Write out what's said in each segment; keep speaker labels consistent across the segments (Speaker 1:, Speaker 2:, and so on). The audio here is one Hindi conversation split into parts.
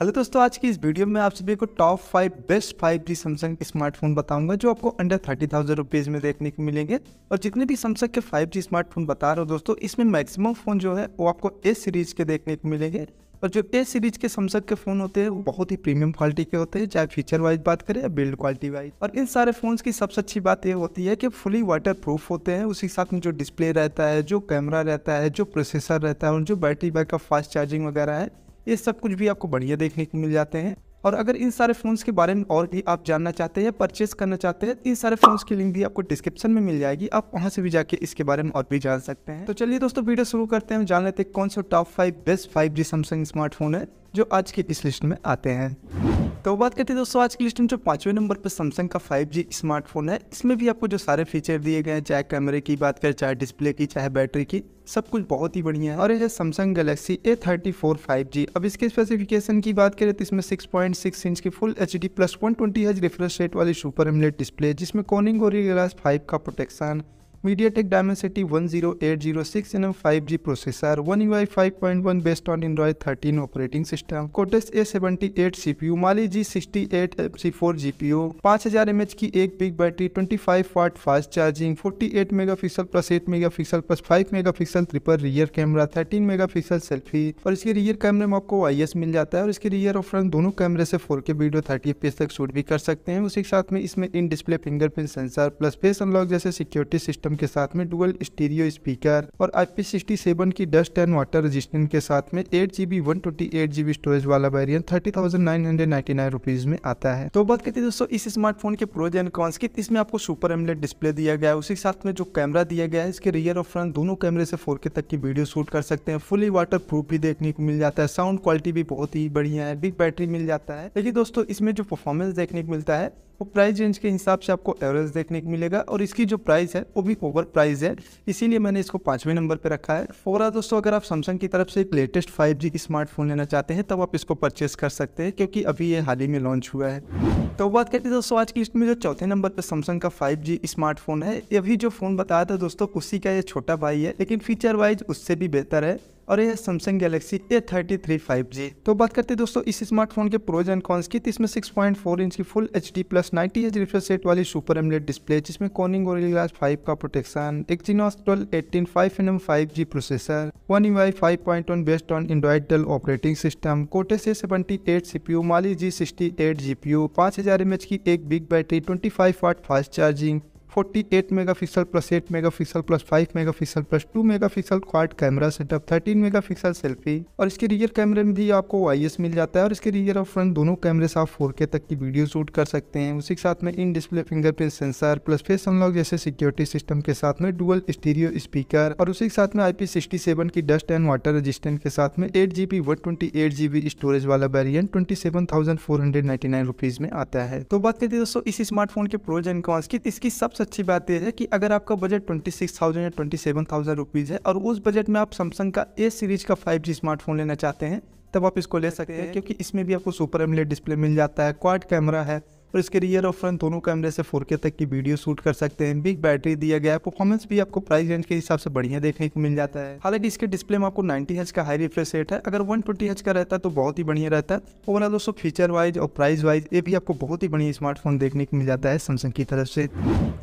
Speaker 1: हेलो दोस्तों आज की इस वीडियो में आप सभी को top five best five G Samsung smartphone बताऊंगा जो आपको अंडर थर्टी थाउजेंड रुपीज़ में देखने को मिलेंगे और जितने भी सैमसंग के फाइव जी स्मार्टफोन बता रहे हो दोस्तों इसमें मैक्सिमम फ़ोन जो है वो आपको ए सीरीज़ के देखने को मिलेंगे और जो ए सीरीज़ के सैमसंग के फ़ोन होते हैं वो बहुत ही प्रीमियम क्वालिटी के होते हैं चाहे फीचर वाइज बात करें या बिल्ड क्वालिटी वाइज और इन सारे फ़ोन की सबसे अच्छी बात ये होती है कि फुली वाटर प्रूफ होते हैं उसी साथ में जो डिस्प्ले रहता है जो कैमरा रहता है जो प्रोसेसर रहता है और जो बैटरी बैकअप फास्ट चार्जिंग वगैरह है ये सब कुछ भी आपको बढ़िया देखने को मिल जाते हैं और अगर इन सारे फ़ोन्स के बारे में और भी आप जानना चाहते हैं परचेस करना चाहते हैं इन सारे फ़ोन्स की लिंक भी आपको डिस्क्रिप्शन में मिल जाएगी आप वहां से भी जाके इसके बारे में और भी जान सकते हैं तो चलिए दोस्तों वीडियो शुरू करते हैं जान लेते हैं कौन सा top five best five G Samsung smartphone है जो आज की इस लिस्ट में आते हैं तो बात करते हैं दोस्तों आज की लिस्ट में जो पांचवें नंबर पर सैमसंग का 5G स्मार्टफोन है इसमें भी आपको जो सारे फीचर दिए गए हैं चाहे कैमरे की बात करें चाहे डिस्प्ले की चाहे बैटरी की सब कुछ बहुत ही बढ़िया है और ये है Samsung Galaxy A thirty four five G अब इसके स्पेसिफिकेशन की बात करें तो इसमें 6.6 इंच की full H D plus one twenty refresh rate वाली सुपर एमलेट डिस्प्ले जिसमें कॉनिंग और ग्लास फाइव का protection MediaTek Dimensity 10806 nm 5G processor, One UI 5.1 based on Android 13 operating system, Cortex A78 CPU, Mali G68 FC4 GPU, 5000 mAh की एक big battery 25 watt fast charging 48 megapixel plus 8 megapixel plus 5 megapixel triple rear camera 13 megapixel selfie और इसके रियर कैमरे में आपको आई मिल जाता है और इसके रियर और फ्रंट दोनों कैमरे से 4K वीडियो 30 fps तक शूट भी कर सकते हैं उसी के साथ में इसमें in display fingerprint sensor plus face unlock जैसे सिक्योरिटी सिस्टम सिस्टम के साथ में डुअल स्टीरियो स्पीकर और IP67 की डस्ट एंड वाटर रजिस्टेंट के साथ में eight GB one twenty eight GB storage वाला variant thirty thousand nine hundred ninety nine rupees में आता है तो बात करते दोस्तों इस स्मार्टफोन के प्रोज एंड कॉन्स की इसमें आपको सुपर एमलेट डिस्प्ले दिया गया है उसी के साथ में जो कैमरा दिया गया है इसके रियर और फ्रंट दोनों कैमरे से फोर तक की वीडियो शूट कर सकते हैं फुली वाटर भी देखने को मिल जाता है साउंड क्वालिटी भी बहुत ही बढ़िया है बिग बैटरी मिल जाता है लेकिन दोस्तों इसमें जो परफॉर्मेंस देखने को मिलता है वो प्राइस रेंज के हिसाब से आपको एवरेज देखने को मिलेगा और इसकी जो प्राइस है वो भी ओवर प्राइस है इसीलिए मैंने इसको पाँचवें नंबर पर रखा है ओवरऑल दोस्तों अगर आप सैमसंग की तरफ से एक लेटेस्ट फाइव स्मार्टफोन लेना चाहते हैं तब तो आप इसको परचेस कर सकते हैं क्योंकि अभी ये हाल ही में लॉन्च हुआ है तो बात करते हैं दोस्तों आज की लिस्ट में जो चौथे नंबर पर सैमसंग का 5G स्मार्टफोन है अभी जो फ़ोन बताया था दोस्तों उसी का ये छोटा भाई है लेकिन फीचर वाइज उससे भी बेहतर है और यह Samsung Galaxy A thirty three five G तो बात करते हैं दोस्तों इस स्मार्टफोन के प्रोज एंड कॉन्स की इसमें सिक्स पॉइंट फोर इंच की full H D plus ninety H refresh set वाली सुपर एमलेट डिस्प्ले जिसमें कॉनिंग गोरिल ग्लास फाइव का protection Exynos twelve eighteen five N M five G processor one U I five point one best on Android operating system Cortex seventy eight C P U Mali G sixty eight G P U पाँच एम एच की एक big battery 25 watt fast charging forty eight megapixel plus eight megapixel plus five megapixel plus two megapixel quad camera setup thirteen megapixel selfie और इसके रियर कैमरे में भी आपको वाई मिल जाता है और इसके रियर और फ्रंट दोनों कैमरे से आप फोर तक की वीडियो शूट कर सकते हैं उसी के साथ में in display fingerprint sensor plus face unlock जैसे सिक्योरिटी सिस्टम के साथ में डुअल स्टीरियो स्पीकर और उसी के साथ में आईपी की डस्ट एंड वाटर रेजिस्टेंट के साथ में eight GB one twenty eight GB storage वाला variant twenty seven thousand four hundred ninety nine rupees में आता है तो बात करते हैं दोस्तों इस स्मार्टफोन के प्रोज एंड कॉन्स की इसकी सबसे सबसे अच्छी बात यह है कि अगर आपका बजट ट्वेंटी सिक्स थाउजेंड या ट्वेंटी सेवन थाउजेंड रुपीज़ है और उस बजट में आप सैमसंग का ए सीरीज़ का फाइव जी स्मार्टफोन लेना चाहते हैं तब आप इसको ले सकते हैं क्योंकि इसमें भी आपको सुपर एमलेट डिस्प्ले मिल जाता है क्वाड कैमरा है और इसके रियर और फ्रंट दोनों कैमरे से फोर तक की वीडियो शूट कर सकते हैं बिग बैटरी दिया गया है परफॉर्मेंस भी आपको प्राइस रेंज के हिसाब से बढ़िया देखने को मिल जाता है हालांकि इसके डिस्प्ले में आपको नाइनटी हज का हाई रिफ्रेश रेट है अगर वन हज का रहता है तो बहुत ही बढ़िया रहता है ओवरऑल दोस्तों फीचर वाइज और प्राइस वाइज ये भी आपको बहुत ही बढ़िया स्मार्टफोन देखने को मिल जाता है सैमसंग की तरफ से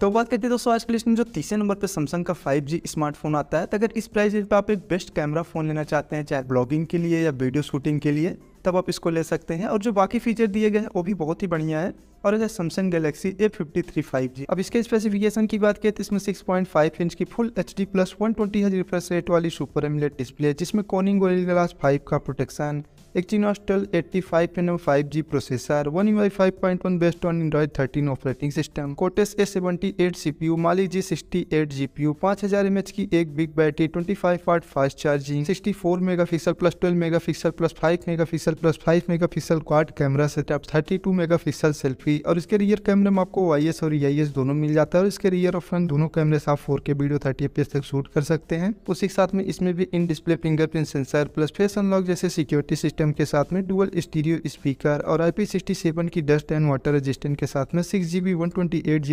Speaker 1: तो बात करते हैं दोस्तों आज के लिस्ट में जो तीसरे नंबर पर सैमसंग का फाइव स्मार्टफोन आता है तो अगर इस प्राइस रेंज पर आप एक बेस्ट कैमरा फोन लेना चाहते हैं चाहे ब्लॉगिंग के लिए या वीडियो शूटिंग के लिए तब आप इसको ले सकते हैं और जो बाकी फीचर दिए गए हैं वो भी बहुत ही बढ़िया है और है Samsung Galaxy A fifty three five G अब इसके स्पेसिफिकेशन की बात करें तो इसमें सिक्स पॉइंट फाइव इंच की full H D plus one twenty हज रिफ्रेश रेट वाली सुपर एमलेट डिस्प्ले जिसमें कॉनिंग गोरिल ग्लास फाइव का protection Exynos eighty five N five G processor one U five point one best on Android thirteen operating system Cortex A seventy eight C P U मालिक जी sixty eight G P U पाँच हज़ार एम एच की एक big battery twenty five watt fast charging sixty four megapixel plus twelve megapixel plus five megapixel plus five megapixel quad camera setup thirty two megapixel selfie होगी और इसके रियर कैमरे में आपको वाई और ई e दोनों मिल जाता है और इसके रियर और फ्रंट दोनों कैमरे से आप four K video thirty F तक शूट कर सकते हैं उसी के साथ में इसमें भी in display fingerprint sensor plus face unlock जैसे सिक्योरिटी सिस्टम के साथ में डुअल स्टीरियो स्पीकर और आई की डस्ट एंड वाटर रजिस्टेंट के साथ में सिक्स जीबी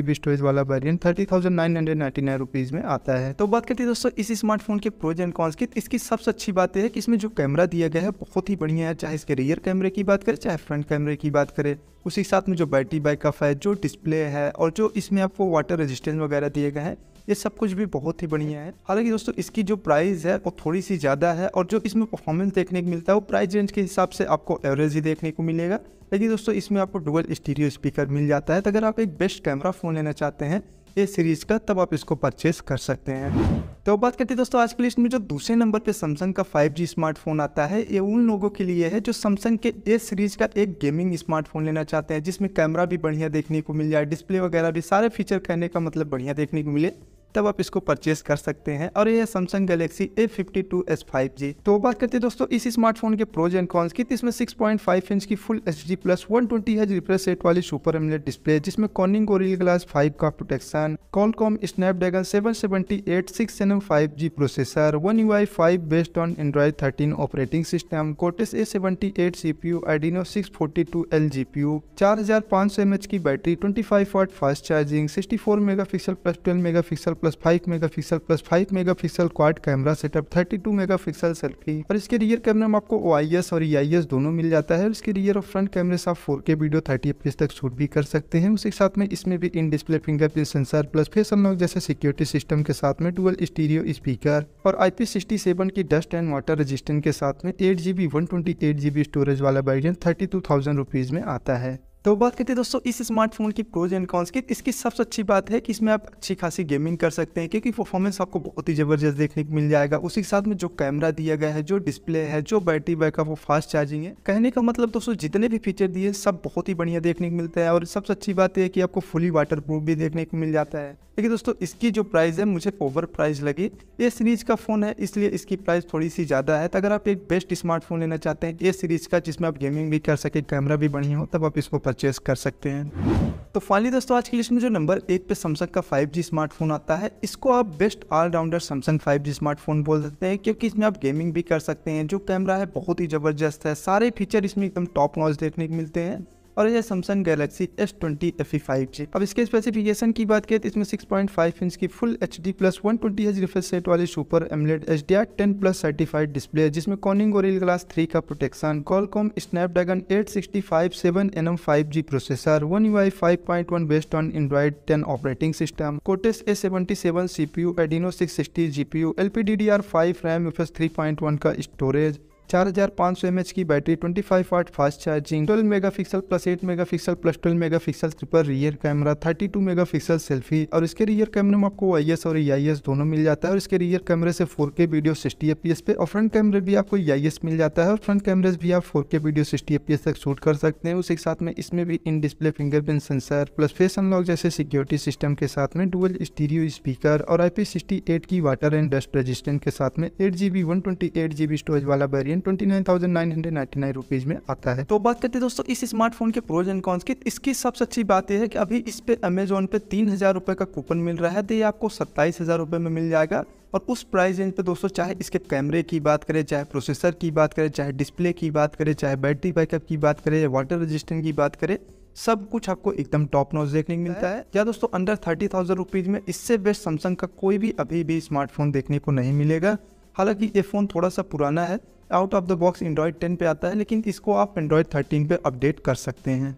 Speaker 1: बी स्टोरेज वाला variant thirty thousand nine hundred ninety nine में आता है तो बात करते हैं दोस्तों इस स्मार्टफोन के प्रोज एंड कॉन्स की इसकी सबसे अच्छी बात है कि इसमें जो कैमरा दिया गया है बहुत ही बढ़िया है चाहे इसके रियर कैमरे की बात करें चाहे फ्रंट कैमरे की बात करें उसी साथ में जो बैटरी बैकअप है जो डिस्प्ले है और जो इसमें आपको वाटर रेजिस्टेंस वगैरह दिए गए हैं ये सब कुछ भी बहुत ही बढ़िया है हालांकि दोस्तों इसकी जो प्राइस है वो थोड़ी सी ज़्यादा है और जो इसमें परफॉर्मेंस देखने को मिलता है वो प्राइस रेंज के हिसाब से आपको एवरेज ही देखने को मिलेगा लेकिन दोस्तों इसमें आपको डुअल स्टीरियो स्पीकर मिल जाता है तो अगर आप एक बेस्ट कैमरा फ़ोन लेना चाहते हैं ये सीरीज़ का तब आप इसको परचेस कर सकते हैं तो बात करते हैं दोस्तों आज की लिस्ट में जो दूसरे नंबर पे सैमसंग का 5G स्मार्टफोन आता है ये उन लोगों के लिए है जो सैमसंग के ए सीरीज़ का एक गेमिंग स्मार्टफोन लेना चाहते हैं जिसमें कैमरा भी बढ़िया देखने को मिल जाए डिस्प्ले वगैरह भी सारे फीचर कहने का मतलब बढ़िया देखने को मिले तब आप इसको परचेस कर सकते हैं और यह Samsung Galaxy A fifty two S five G तो बात करते हैं दोस्तों इसी स्मार्टफोन के प्रोज एंड कॉन्स की इसमें सिक्स पॉइंट फाइव इंच की full H D plus one twenty है रिफ्रेश वाली सुपर एमलेट डिस्प्ले जिसमें कॉर्निंग गोरिल ग्लास फाइव का protection Qualcomm dragon seven seventy eight six N M five G processor one U I five based on Android thirteen operating system Cortex A seventy eight C P U six forty two L G P U चार हजार पांच सौ एम एच की battery twenty five fast charging sixty four megapixel plus twelve megapixel plus five megapixel plus five megapixel quad camera setup thirty two megapixel selfie और इसके रियर कैमरे में आपको ओ आई एस और ई आई एस दोनों मिल जाता है इसके रियर और फ्रंट कैमरे से आप four K video thirty F तक शूट भी कर सकते हैं उसके साथ में इसमें भी in display fingerprint sensor plus face unlock जैसे सिक्योरिटी सिस्टम के साथ में डुअल स्टीरियो स्पीकर और आई पी सिक्सटी सेवन की डस्ट एंड वाटर रजिस्टेंट के साथ में eight G B one twenty eight G B storage वाला बैरियन थर्टी टू थाउजेंड रुपीज़ में आता है तो बात करते हैं दोस्तों इस स्मार्टफोन की प्रोज एंड कॉन्स की इसकी सबसे अच्छी बात है कि इसमें आप अच्छी खासी गेमिंग कर सकते हैं क्योंकि परफॉर्मेंस आपको बहुत ही ज़बरदस्त देखने को मिल जाएगा उसी के साथ में जो कैमरा दिया गया है जो डिस्प्ले है जो बैटरी बैकअप वो फास्ट चार्जिंग है कहने का मतलब दोस्तों जितने भी फीचर दिए सब बहुत ही बढ़िया देखने को मिलता है और सबसे अच्छी बात यह कि आपको फुली वाटर प्रूफ भी देखने को मिल जाता है देखिए दोस्तों इसकी जो प्राइस है मुझे ओवर प्राइस लगी ए सीरीज़ का फ़ोन है इसलिए इसकी प्राइस थोड़ी सी ज़्यादा है तो अगर आप एक बेस्ट स्मार्टफोन लेना चाहते हैं ए सीरीज़ का जिसमें आप गेमिंग भी कर सके कैमरा भी बढ़िया हो तब आप इसको परचेस कर सकते हैं तो फाइनली दोस्तों आज की लिस्ट में जो नंबर एक पे सैमसंग का 5G स्मार्टफोन आता है इसको आप best allrounder Samsung 5G smartphone बोल सकते हैं क्योंकि इसमें आप गेमिंग भी कर सकते हैं जो कैमरा है बहुत ही ज़बरदस्त है सारे फीचर इसमें एकदम टॉप नॉच देखने को मिलते हैं और यह Samsung Galaxy S twenty F five G अब इसके स्पेसिफिकेशन की बात करें तो इसमें सिक्स पॉइंट फाइव इंच की full H D plus one twenty H refresh set वाली super AMOLED H D R ten plus certified display है जिसमें कॉनिंग और ग्लास थ्री का protection Qualcomm Snapdragon eight sixty five seven N M five G processor one U I five point one based on Android ten operating system Cortex A seventy seven C P U Adreno six sixty G P U L P D D R five RAM F S three point one का स्टोरेज चार हज़ार सौ एम एच की battery twenty five watt fast charging twelve megapixel plus eight megapixel plus twelve megapixel triple rear camera thirty two megapixel selfie और इसके रियर कैमरे में आपको आई एस और ई e एस दोनों मिल जाता है और इसके रियर कैमरे से four K video sixty F P S पे और फ्रंट कैमरे भी आपको ई e एस मिल जाता है और फ्रंट कैमरे भी आप four K video sixty F S तक शूट कर सकते हैं उसके साथ में इसमें भी in display fingerprint sensor plus face unlock जैसे सिक्योरिटी सिस्टम के साथ में डुअल स्टीरियो स्पीकर और आई पी सिक्सटी एट की वाटर एंड डस्ट रजिस्टेंट के साथ में eight G one twenty eight G B storage वाला variant twenty nine hundred nine rupees में आता है तो बात करते हैं दोस्तों इस स्मार्टफोन के प्रोज एंड कॉन्स की इसकी सबसे अच्छी बात यह है कि अभी इस पे अमेजोन पे तीन हजार रुपए का कूपन मिल रहा है तो ये आपको सत्ताईस हजार रुपए में मिल जाएगा और उस प्राइस रेंज पे दोस्तों चाहे इसके कैमरे की बात करें चाहे प्रोसेसर की बात करें चाहे डिस्प्ले की बात करें चाहे बैटरी बैकअप की बात करें या वाटर रजिस्टेंट की बात करें सब कुछ आपको एकदम टॉप नोज देखने को मिलता है या दोस्तों अंडर थर्टी थाउजेंड रुपीज़ में इससे बेस्ट सैमसंग का कोई भी अभी भी स्मार्टफोन देखने को नहीं मिलेगा हालांकि ये फ़ोन थोड़ा सा पुराना है out of the box Android ten पे आता है लेकिन इसको आप एंड्रॉयड थर्टीन पे अपडेट कर सकते हैं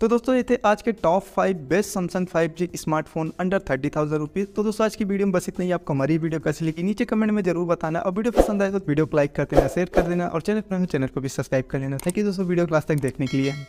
Speaker 1: तो दोस्तों ये थे आज के top five best Samsung 5G smartphone under thirty thousand rupees तो दोस्तों आज की वीडियो में बस इतना ही आपको हमारी वीडियो कैसी लगी नीचे कमेंट में जरूर बताना और वीडियो पसंद आए तो वीडियो को लाइक कर देना शेयर कर देना और चैनल पर चैनल तो को भी सब्सक्राइब कर लेना थैंक यू दोस्तों वीडियो क्लास तक देखने के लिए